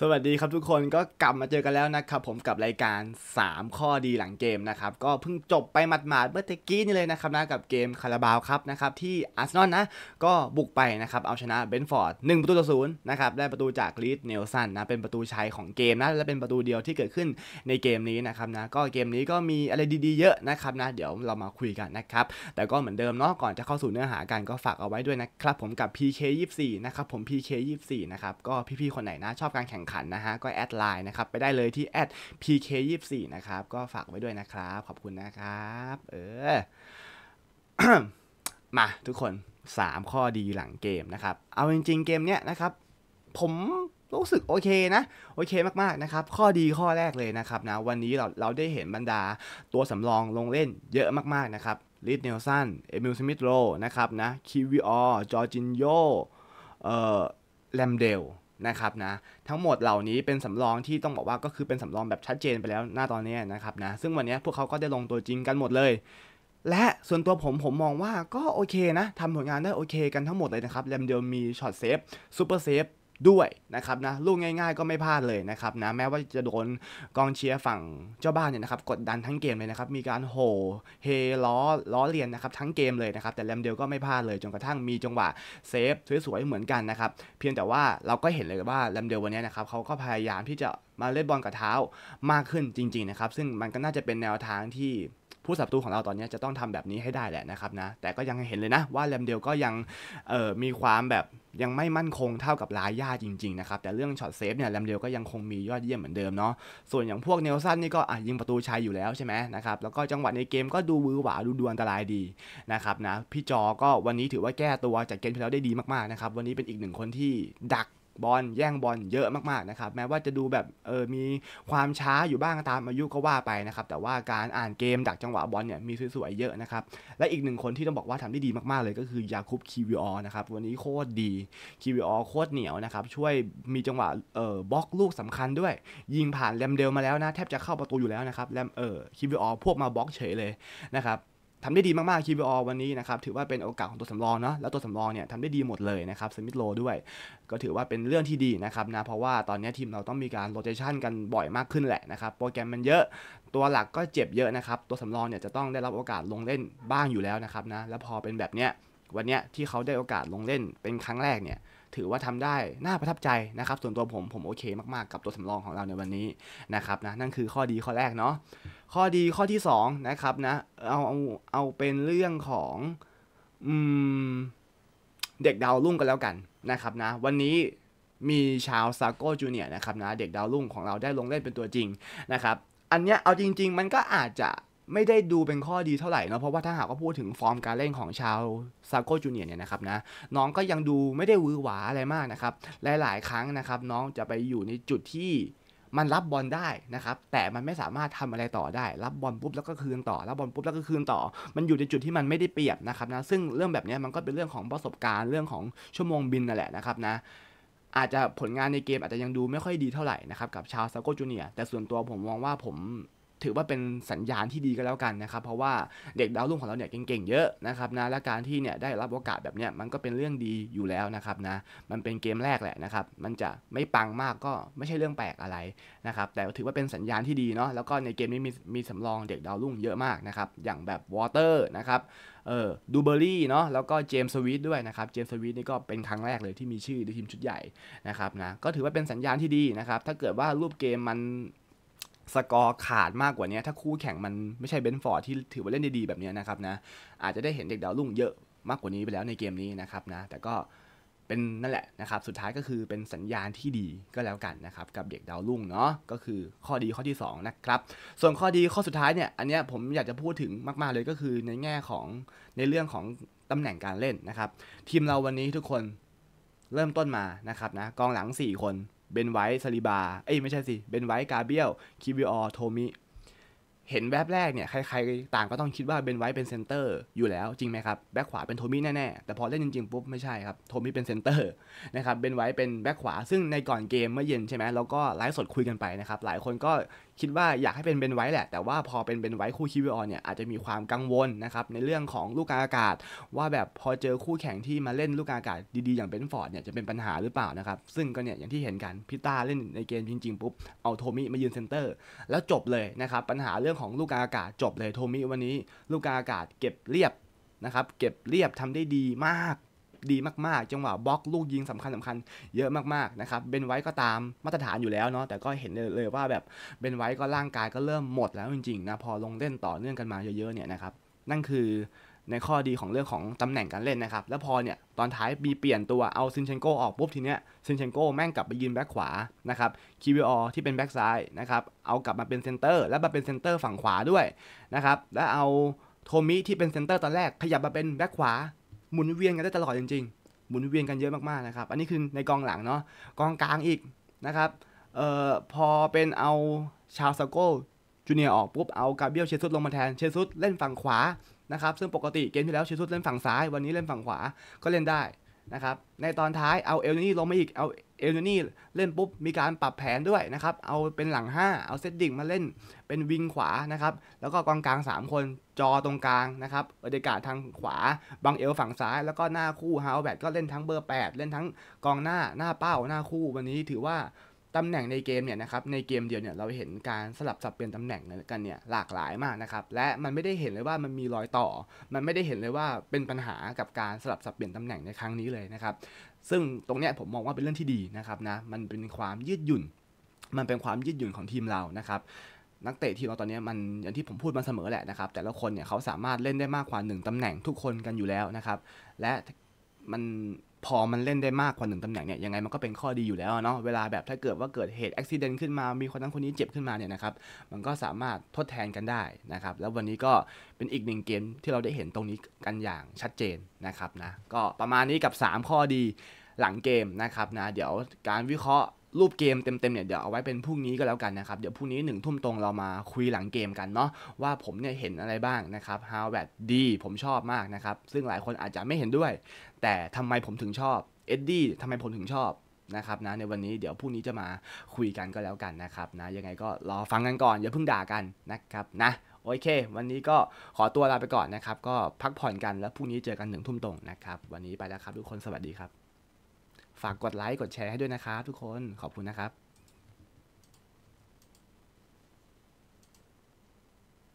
สวัสดีครับทุกคนก็กลับมาเจอกันแล้วนะครับผมกับรายการ 3 ข้อดีหลังเกมนะครับก็เพิ่งจบไปหมาดๆเมื่อตะกี้นี่เลยนะครับนะกับเกมคาราบาวครับนะครับที่อาร์เซนอลนะก็บุกไปนะครับเอาชนะเบนฟอร์ด1ประตูต่อศูนย์นะครับได้ประตูจากลีดเนลสันนะเป็นประตูชัยของเกมนะ และเป็นประตูเดียวที่เกิดขึ้นในเกมนี้นะครับนะก็เกมนี้ก็มีอะไรดีๆเยอะนะครับนะ เดี๋ยวเรามาคุยกันนะครับแต่ก็เหมือนเดิมเนาะก่อนจะเข้าสู่เนื้อหากันก็ฝากเอาไว้ด้วยนะครับผมกับ PK24 นะครับผม PK24 นะครับก็พี่ๆคนไหนนะชอบการแข่งงขันนะฮะก็แอดไลน์นะครับ ไปได้เลยที่แอด pk24 นะครับ ก็ฝากไว้ด้วยนะครับ ขอบคุณนะครับเออมาทุกคน 3 ข้อดีหลังเกมนะครับ เอาจริงๆเกมเนี้ยนะครับ ผมรู้สึกโอเคนะ โอเคมากๆนะครับ ข้อดีข้อแรกเลยนะครับนะ วันนี้เราเราได้เห็นบรรดาตัวสำรองลงเล่นเยอะมากๆนะครับลิดเนลสันเอมิลสมิธโรนะครับนะคิวิออจอร์จินโยเอ่อแลมเดลนะครับนะ ทั้งหมดเหล่านี้เป็นสำรองที่ต้องบอกว่าก็คือเป็นสำรองแบบชัดเจนไปแล้วหน้าตอนนี้นะครับนะ ซึ่งวันนี้พวกเขาก็ได้ลงตัวจริงกันหมดเลย และส่วนตัวผมผมมองว่าก็โอเคนะทำผลงานได้โอเคกันทั้งหมดเลยนะครับแรมเดียวมีช็อตเซฟซูเปอร์เซฟด้วยนะครับนะลูกง่ายๆ ก็ไม่พลาดเลยนะครับนะแม้ว่าจะโดนกองเชียร์ฝั่งเจ้าบ้านเนี่ยนะครับกดดันทั้งเกมเลยนะครับมีการโหเฮล้อล้อเลียนนะครับทั้งเกมเลยนะครับแต่แรมเดลก็ไม่พลาดเลยจนกระทั่งมีจังหวะเซฟสวยๆเหมือนกันนะครับเพียงแต่ว่าเราก็เห็นเลยว่าแรมเดลวันนี้นะครับเขาก็พยายามที่จะมาเล่นบอลกับเท้ามากขึ้นจริง ๆนะครับ ซึ่งมันก็น่าจะเป็นแนวทางที่ผู้สับตูของเราตอนนี้จะต้องทำแบบนี้ให้ได้แหละนะครับนะ แต่ก็ยังเห็นเลยนะว่าแรมเดลก็ยังมีความแบบยังไม่มั่นคงเท่ากับลาย่าจริงๆนะครับ แต่เรื่องช็อตเซฟเนี่ยแรมเดลก็ยังคงมียอดเยี่ยมเหมือนเดิมเนาะส่วนอย่างพวกเนลสันนี่ก็ยิงประตูชัยอยู่แล้วใช่ไหมนะครับ แล้วก็จังหวะในเกมก็ดูวือหวาดูดวนอันตรายดีนะครับนะพี่จอก็วันนี้ถือว่าแก้ตัวจากเกมที่แล้วได้ดีมากๆนะครับวันนี้เป็นอีกหนึ่งคนที่ดักบอลแย่งบอลเยอะมากๆนะครับแม้ว่าจะดูแบบเออมีความช้าอยู่บ้างตามอายุก็ว่าไปนะครับแต่ว่าการอ่านเกมดักจังหวะบอลเนี่ยมีสวยๆเยอะนะครับและอีกหนึ่งคนที่ต้องบอกว่าทำได้ดีมากๆเลยก็คือ ยาคุบคีวีออนะครับวันนี้โคตรดีคีวีออโคตรเหนียวนะครับช่วยมีจังหวะเออบล็อกลูกสำคัญด้วย ยิงผ่านแรมเดลมาแล้วนะ แทบจะเข้าประตูอยู่แล้วนะครับแรมเออคีวีออพวกมาบล็อกเฉยเลยนะครับทำได้ดีมากๆ QBR วันนี้นะครับถือว่าเป็นโอกาสของตัวสำรองเนาะ แล้วตัวสำรองเนี่ยทำได้ดีหมดเลยนะครับสมิธโลด้วย ก็ถือว่าเป็นเรื่องที่ดีนะครับนะเพราะว่าตอนนี้ทีมเราต้องมีการโรเตชันกันบ่อยมากขึ้นแหละนะครับโปรแกรมมันเยอะตัวหลักก็เจ็บเยอะนะครับ ตัวสำรองเนี่ยจะต้องได้รับโอกาสลงเล่นบ้างอยู่แล้วนะครับนะแล้วพอเป็นแบบเนี้ยวันเนี้ยที่เขาได้โอกาสลงเล่นเป็นครั้งแรกเนี่ยถือว่าทำได้ น่าประทับใจนะครับ ส่วนตัวผมผมโอเคมาก ๆ กับตัวสำรองของเราในวันนี้นะครับนะ นั่นคือข้อดีข้อแรกเนาะ ข้อดีข้อที่2นะครับนะ เอาเอาเอาเป็นเรื่องของอืมเด็กดาวรุ่งกันแล้วกันนะครับนะ วันนี้มีชาวซาโก้จูเนียนะครับนะ เด็กดาวรุ่งของเราได้ลงเล่นเป็นตัวจริงนะครับ อันเนี้ยเอาจริง ๆมันก็อาจจะไม่ได้ดูเป็นข้อดีเท่าไหร่นะเพราะว่าถ้าหากว่าพูดถึงฟอร์มการเล่นของชาวซาโกจูเนียเนี่ยนะครับนะน้องก็ยังดูไม่ได้วือหวาอะไรมากนะครับ หลายๆครั้งนะครับ น้องจะไปอยู่ในจุดที่มันรับบอลได้นะครับแต่มันไม่สามารถทำอะไรต่อได้ รับบอลปุ๊บแล้วก็คืนต่อรับบอลปุ๊บแล้วก็คืนต่อ มันอยู่ในจุดที่มันไม่ได้เปรียบนะครับนะซึ่งเรื่องแบบนี้มันก็เป็นเรื่องของประสบการณ์เรื่องของชั่วโมงบินนั่นแหละนะครับนะอาจจะผลงานในเกมอาจจะยังดูไม่ค่อยดีเท่าไหร่นะครับกับชาวซาโกจูเนียแต่ส่วนตัวผมมองว่าผมถือว่าเป็นสัญญาณที่ดีก็แล้วกันนะครับ เพราะว่าเด็กดาวรุ่งของเราเนี่ยเก่งๆเยอะนะครับนะและการที่เนี่ยได้รับโอกาสแบบเนี้ยมันก็เป็นเรื่องดีอยู่แล้วนะครับนะมันเป็นเกมแรกแหละนะครับมันจะไม่ปังมากก็ไม่ใช่เรื่องแปลกอะไรนะครับ แต่ถือว่าเป็นสัญญาณที่ดีเนาะแล้วก็ในเกมนี้มีมีสำรองเด็กดาวรุ่งเยอะมากนะครับอย่างแบบวอเตอร์นะครับเออดูเบอรี่เนาะแล้วก็เจมส์สวิตด้วยนะครับเจมส์สวิตนี่ก็เป็นครั้งแรกเลยที่มีชื่อในทีมชุดใหญ่นะครับนะก็ถือว่าเป็นสัญญาณที่ดีนะครับถ้าเกิดว่ารูปเกมมันสกอร์ขาดมากกว่านี้ถ้าคู่แข่งมันไม่ใช่เบนฟอร์ดที่ถือว่าเล่นดีๆแบบนี้นะครับนะอาจจะได้เห็นเด็กดาวรุ่งเยอะมากกว่านี้ไปแล้วในเกมนี้นะครับนะแต่ก็เป็นนั่นแหละนะครับ สุดท้ายก็คือเป็นสัญญาณที่ดีก็แล้วกันนะครับ กับเด็กดาวรุ่งเนาะก็คือข้อดีข้อที่2นะครับส่วนข้อดีข้อสุดท้ายเนี่ย อันเนี้ยผมอยากจะพูดถึงมากๆเลยก็คือในแง่ของในเรื่องของตำแหน่งการเล่นนะครับ ทีมเราวันนี้ทุกคนเริ่มต้นมานะครับนะกองหลัง4คนเบนไวท์ซาลิบา เอ้ยไม่ใช่สิเบนไวท์กาเบียลคิบิออโทมิเห็นแวบแรกเนี่ยใครๆต่างก็ต้องคิดว่าเบนไวท์เป็นเซนเตอร์อยู่แล้วจริงไหมครับแบ็คขวาเป็นโทมี่แน่ๆแต่พอเล่นจริงๆปุ๊บไม่ใช่ครับโทมี่เป็นเซนเตอร์นะครับเบนไวท์เป็นแบ็คขวา ซึ่งในก่อนเกมเมื่อเย็นใช่ไหมแล้วก็ไลฟ์สดคุยกันไปนะครับหลายคนก็คิดว่าอยากให้เป็นเบนไวท์แหละ แต่ว่าพอเป็นเบนไวท์คู่คิวออนเนี่ยอาจจะมีความกังวลนะครับในเรื่องของลูกอากาศว่าแบบพอเจอคู่แข่งที่มาเล่นลูกอากาศดีๆ อย่างเบนฟอร์ดเนี่ยจะเป็นปัญหาหรือเปล่านะครับซึ่งก็เนี่ยอย่างที่เห็นกันพิต้าเล่นในเกมจริงๆปุ๊บเอาโทมี่มายืนเซนเตอร์แล้วจบเลยนะครับปัญหาเรื่องื่องของลูกกาอากาศจบเลยโทมิวันนี้ ลูกกาอากาศเก็บเรียบนะครับเก็บเรียบ ทำได้ดีมากดีมากๆจังหวะบล็อกลูกยิงสำคัญสำาคัญเยอะมากๆนะครับเบนไว้ก็ตามมาตรฐานอยู่แล้วเนาะแต่ก็เห็นเลยว่าแบบเบนไว้ก็ร่างกายก็เริ่มหมดแล้วจริงๆนะพอลงเล่นต่อเนื่องกันมาเยอะๆเนี่ยนะครับนั่นคือในข้อดีของเรื่องของตำแหน่งการเล่นนะครับ แล้วพอเนี่ย ตอนท้ายมีเปลี่ยนตัว เอาซินเชนโกออกปุ๊บทีเนี้ยซินเชนโกแม่งกลับไปยืนแบ็คขวานะครับ คิวิออที่เป็นแบ็คซ้ายนะครับเอากลับมาเป็นเซนเตอร์แล้วมาเป็นเซนเตอร์ฝั่งขวาด้วยนะครับ แล้วเอาโทมิที่เป็นเซนเตอร์ตอนแรกขยับมาเป็นแบ็คขวาหมุนเวียนกันได้ตลอดจริงๆหมุนเวียนกันเยอะมากๆนะครับ อันนี้คือในกองหลังเนาะกองกลางอีกนะครับเอ่อพอเป็นเอาชาวสโกจูเนียออกปุ๊บเอากาเบียลเชซุสลงมาแทนเชซุสเล่นฝั่งขวานะครับซึ่งปกติเกมที่แล้วชิซุสเล่นฝั่งซ้ายวันนี้เล่นฝั่งขวาก็เล่นได้นะครับในตอนท้ายเอาเอลนี่ลงมาอีกเอาเอลนี่เล่นปุ๊บ มีการปรับแผนด้วยนะครับเอาเป็นหลัง 5 เอาเซตดิ่งมาเล่นเป็นวิงขวานะครับแล้วก็กองกลาง 3 คนจอตรงกลางนะครับบรรยากาศทางขวาบังเอลฝั่งซ้ายแล้วก็หน้าคู่ฮาวแบดก็เล่นทั้งเบอร์ 8 เล่นทั้งกองหน้าหน้าเป้าหน้าคู่วันนี้ถือว่าตำแหน่งในเกมเนี่ยนะครับในเกมเดียวเนี่ยเราเห็นการสลับสับเปลี่ยนตำแหน่งกันเนี่ย หลากหลายมากนะครับ และมันไม่ได้เห็นเลยว่ามันมีรอยต่อ มันไม่ได้เห็นเลยว่าเป็นปัญหากับการสลับสับเปลี่ยนตำแหน่งในครั้งนี้เลยนะครับซึ่งตรงเนี้ยผมมองว่าเป็นเรื่องที่ดีนะครับนะมันเป็นความยืดหยุ่น มันเป็นความยืดหยุ่นของทีมเรานะครับนักเตะทีมเราตอนนี้ มันอย่างที่ผมพูดมาเสมอแหละนะครับแต่ละคนเนี่ยเขาสามารถเล่นได้มากกว่าหนึ่งตำแหน่งทุกคนกันอยู่แล้วนะครับและมันพอมันเล่นได้มากกว่าหนึ่งตำแหน่งเนี่ยยังไงมันก็เป็นข้อดีอยู่แล้วเนาะเวลาแบบถ้าเกิดว่าเกิดเหตุอุบิเหตุขึ้นมามีคนนั้นคนนี้เจ็บขึ้นมาเนี่ยนะครับมันก็สามารถทดแทนกันได้นะครับแล้ววันนี้ก็เป็นอีกหนึ่งเกมที่เราได้เห็นตรงนี้กันอย่างชัดเจนนะครับนะก็ประมาณนี้กับ 3 ข้อดีหลังเกมนะครับนะเดี๋ยวการวิเคราะห์รูปเกมเต็มๆเนี่ยเดี๋ยวเอาไว้เป็นพรุ่งนี้ก็แล้วกันนะครับเดี๋ยวพรุ่งนี้หนึ่งทุ่มตรงเรามาคุยหลังเกมกันเนาะว่าผมเนี่ยเห็นอะไรบ้างนะครับฮาวแบดีผมชอบมากนะครับซึ่งหลายคนอาจจะไม่เห็นด้วย แต่ทำไมผมถึงชอบเอ็ดดี้ทำไมผมถึงชอบนะครับนะในวันนี้เดี๋ยวพรุ่งนี้จะมาคุยกันก็แล้วกันนะครับนะยังไงก็รอฟังกันก่อนอย่าเพิ่งด่ากันนะครับนะโอเค วันนี้ก็ขอตัวลาไปก่อนนะครับก็พักผ่อนกันแล้วพรุ่งนี้เจอกันหนึ่งทุ่มตรงนะครับวันนี้ไปแล้วครับ ทุกคนสวัสดีครับฝากกดไลค์กดแชร์ให้ด้วยนะครับ ทุกคนขอบคุณนะครับ